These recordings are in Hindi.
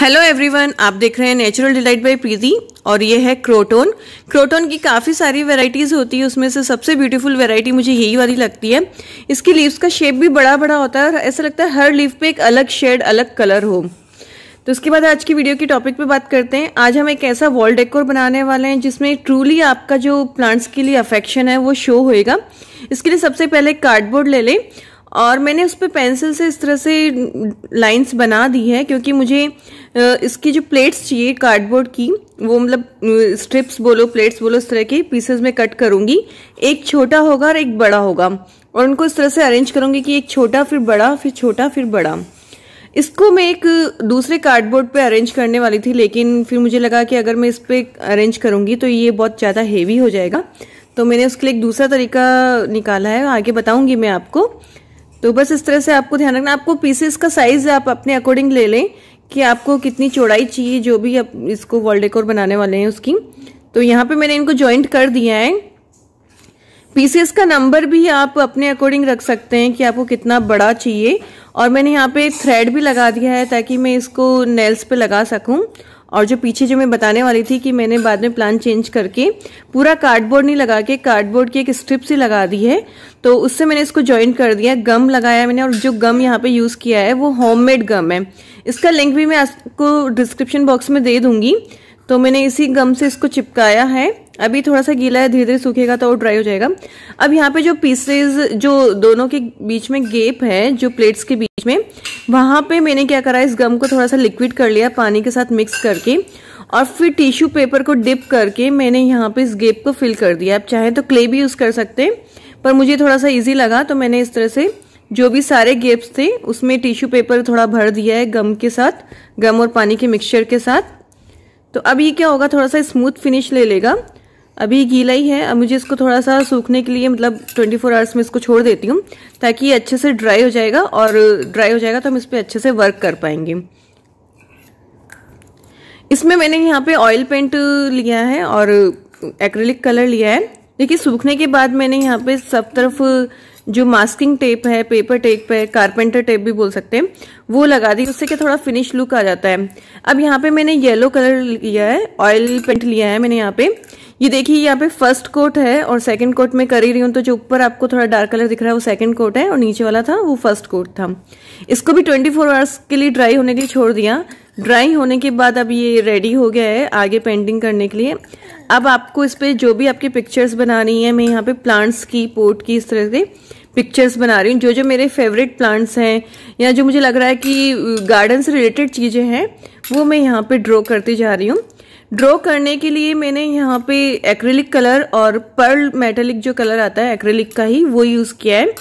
हेलो एवरीवन आप देख रहे हैं नेचुरल डिलाइट बाय प्रीति और ये है क्रोटोन क्रोटोन की काफ़ी सारी वेराइटीज़ होती है उसमें से सबसे ब्यूटीफुल वेराइटी मुझे यही वाली लगती है इसकी लीव्स का शेप भी बड़ा बड़ा होता है और ऐसा लगता है हर लीव पे एक अलग शेड अलग कलर हो तो उसके बाद आज की वीडियो की टॉपिक पे बात करते हैं आज हम एक ऐसा वॉल डेकोर बनाने वाले हैं जिसमें ट्रूली आपका जो प्लांट्स के लिए अफेक्शन है वो शो होएगा इसके लिए सबसे पहले कार्डबोर्ड ले लें और मैंने उस पर पेंसिल से इस तरह से लाइंस बना दी है क्योंकि मुझे इसकी जो प्लेट्स चाहिए कार्डबोर्ड की वो मतलब स्ट्रिप्स बोलो प्लेट्स बोलो इस तरह के पीसेस में कट करूंगी एक छोटा होगा और एक बड़ा होगा और उनको इस तरह से अरेंज करूँगी कि एक छोटा फिर बड़ा फिर छोटा फिर बड़ा इसको मैं एक दूसरे कार्डबोर्ड पे अरेंज करने वाली थी लेकिन फिर मुझे लगा कि अगर मैं इस पर अरेंज करूँगी तो ये बहुत ज़्यादा हेवी हो जाएगा तो मैंने उसके लिए एक दूसरा तरीका निकाला है आगे बताऊँगी मैं आपको तो बस इस तरह से आपको ध्यान रखना आपको पीसेस का साइज आप अपने अकॉर्डिंग ले लें कि आपको कितनी चौड़ाई चाहिए जो भी आप इसको वॉल डेकोर बनाने वाले हैं उसकी तो यहाँ पे मैंने इनको ज्वाइंट कर दिया है पीसेस का नंबर भी आप अपने अकॉर्डिंग रख सकते हैं कि आपको कितना बड़ा चाहिए और मैंने यहाँ पे थ्रेड भी लगा दिया है ताकि मैं इसको नेल्स पे लगा सकूँ और जो पीछे जो मैं बताने वाली थी कि मैंने बाद में प्लान चेंज करके पूरा कार्डबोर्ड नहीं लगा के कार्डबोर्ड की एक स्ट्रिप सी लगा दी है तो उससे मैंने इसको ज्वाइन कर दिया गम लगाया मैंने और जो गम यहाँ पे यूज़ किया है वो होममेड गम है इसका लिंक भी मैं आपको डिस्क्रिप्शन बॉक्स में दे दूंगी तो मैंने इसी गम से इसको चिपकाया है अभी थोड़ा सा गीला है धीरे धीरे सूखेगा तो वो ड्राई हो जाएगा अब यहाँ पे जो पीसेज जो दोनों के बीच में गेप है जो प्लेट्स के बीच में वहाँ पे मैंने क्या करा इस गम को थोड़ा सा लिक्विड कर लिया पानी के साथ मिक्स करके और फिर टिश्यू पेपर को डिप करके मैंने यहाँ पे इस गेप को फिल कर दिया आप चाहें तो क्ले भी यूज़ कर सकते हैं पर मुझे थोड़ा सा इजी लगा तो मैंने इस तरह से जो भी सारे गेप्स थे उसमें टिश्यू पेपर थोड़ा भर दिया है गम के साथ गम और पानी के मिक्सचर के साथ तो अब ये क्या होगा थोड़ा सा स्मूथ फिनिश ले लेगा अभी गीला ही है अब मुझे इसको थोड़ा सा सूखने के लिए मतलब 24 फोर आवर्स में इसको छोड़ देती हूँ ताकि अच्छे से ड्राई हो जाएगा और ड्राई हो जाएगा तो हम इस पर अच्छे से वर्क कर पाएंगे इसमें मैंने यहाँ पे ऑयल पेंट लिया है और एक्रेलिक कलर लिया है देखिए सूखने के बाद मैंने यहाँ पे सब तरफ जो मास्किंग टेप है पेपर टेप है कारपेंटर टेप भी बोल सकते हैं वो लगा दी उससे क्या थोड़ा फिनिश लुक आ जाता है अब यहाँ पे मैंने येलो कलर लिया है ऑयल पेंट लिया है मैंने यहाँ पे ये देखिए यहाँ पे फर्स्ट कोट है और सेकंड कोट में कर ही रही हूँ तो जो ऊपर आपको थोड़ा डार्क कलर दिख रहा है वो सेकंड कोट है और नीचे वाला था वो फर्स्ट कोट था इसको भी 24 फोर आवर्स के लिए ड्राई होने के लिए छोड़ दिया ड्राई होने के बाद अब ये रेडी हो गया है आगे पेंटिंग करने के लिए अब आपको इस पर जो भी आपके पिक्चर्स बनानी है मैं यहाँ पे प्लांट्स की पोर्ट की इस तरह से पिक्चर्स बना रही हूँ जो जो मेरे फेवरेट प्लांट्स हैं या जो मुझे लग रहा है कि गार्डन से रिलेटेड चीज़ें हैं वो मैं यहाँ पे ड्रॉ करती जा रही हूँ ड्रॉ करने के लिए मैंने यहाँ पे एक्रेलिक कलर और पर्ल मेटेलिक जो कलर आता है एक्रेलिक का ही वो यूज़ किया है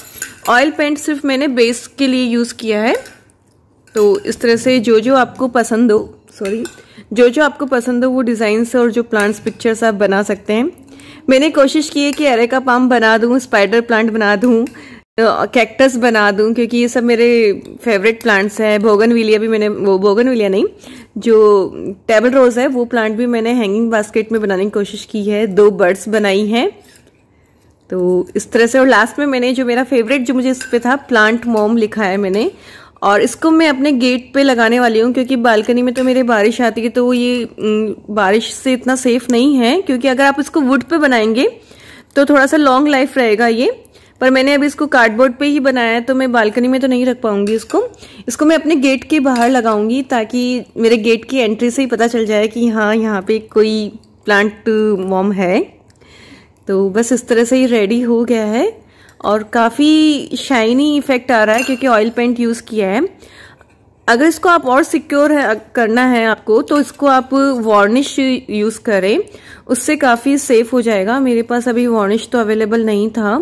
ऑयल पेंट सिर्फ मैंने बेस के लिए यूज़ किया है तो इस तरह से जो जो आपको पसंद हो सॉरी जो जो आपको पसंद हो वो डिज़ाइंस और जो प्लांट्स पिक्चर्स आप बना सकते हैं मैंने कोशिश की है कि अरे का पाम बना दूँ स्पाइडर प्लांट बना दूँ कैक्टस बना दूँ क्योंकि ये सब मेरे फेवरेट प्लांट्स हैं विलिया भी मैंने वो भोगन विलिया नहीं जो टेबल रोज़ है वो प्लांट भी मैंने हैंगिंग बास्केट में बनाने की कोशिश की है दो बर्ड्स बनाई हैं तो इस तरह से और लास्ट में मैंने जो मेरा फेवरेट जो मुझे इस पर था प्लांट मोम लिखा है मैंने और इसको मैं अपने गेट पे लगाने वाली हूँ क्योंकि बालकनी में तो मेरे बारिश आती है तो ये बारिश से इतना सेफ नहीं है क्योंकि अगर आप इसको वुड पे बनाएंगे तो थोड़ा सा लॉन्ग लाइफ रहेगा ये पर मैंने अभी इसको कार्डबोर्ड पे ही बनाया है तो मैं बालकनी में तो नहीं रख पाऊंगी इसको इसको मैं अपने गेट के बाहर लगाऊंगी ताकि मेरे गेट की एंट्री से ही पता चल जाए कि हाँ यहाँ पे कोई प्लांट मॉम है तो बस इस तरह से ही रेडी हो गया है और काफ़ी शाइनी इफेक्ट आ रहा है क्योंकि ऑयल पेंट यूज़ किया है अगर इसको आप और सिक्योर है, करना है आपको तो इसको आप वार्निश यूज़ करें उससे काफ़ी सेफ हो जाएगा मेरे पास अभी वार्निश तो अवेलेबल नहीं था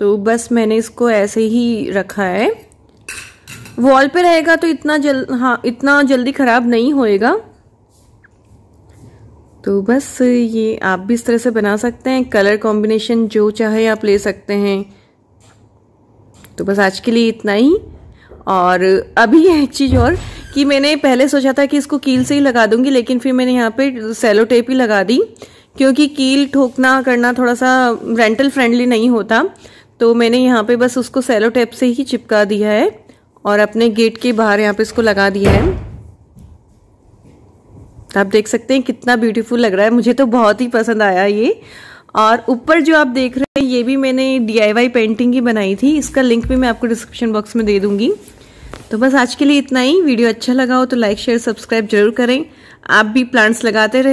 तो बस मैंने इसको ऐसे ही रखा है वॉल पे रहेगा तो इतना जल हाँ इतना जल्दी ख़राब नहीं होएगा तो बस ये आप भी इस तरह से बना सकते हैं कलर कॉम्बिनेशन जो चाहे आप ले सकते हैं तो बस आज के लिए इतना ही और अभी एक चीज़ और कि मैंने पहले सोचा था कि इसको कील से ही लगा दूंगी लेकिन फिर मैंने यहाँ पे सेलो टेप ही लगा दी क्योंकि कील ठोकना करना थोड़ा सा रेंटल फ्रेंडली नहीं होता तो मैंने यहाँ पे बस उसको सेलो टेप से ही चिपका दिया है और अपने गेट के बाहर यहाँ पे इसको लगा दिया है आप देख सकते हैं कितना ब्यूटीफुल लग रहा है मुझे तो बहुत ही पसंद आया ये और ऊपर जो आप देख रहे ये भी मैंने डी पेंटिंग ही बनाई थी इसका लिंक भी मैं आपको डिस्क्रिप्शन बॉक्स में दे दूंगी तो बस आज के लिए इतना ही वीडियो अच्छा लगा हो तो लाइक शेयर सब्सक्राइब जरूर करें आप भी प्लांट्स लगाते रहे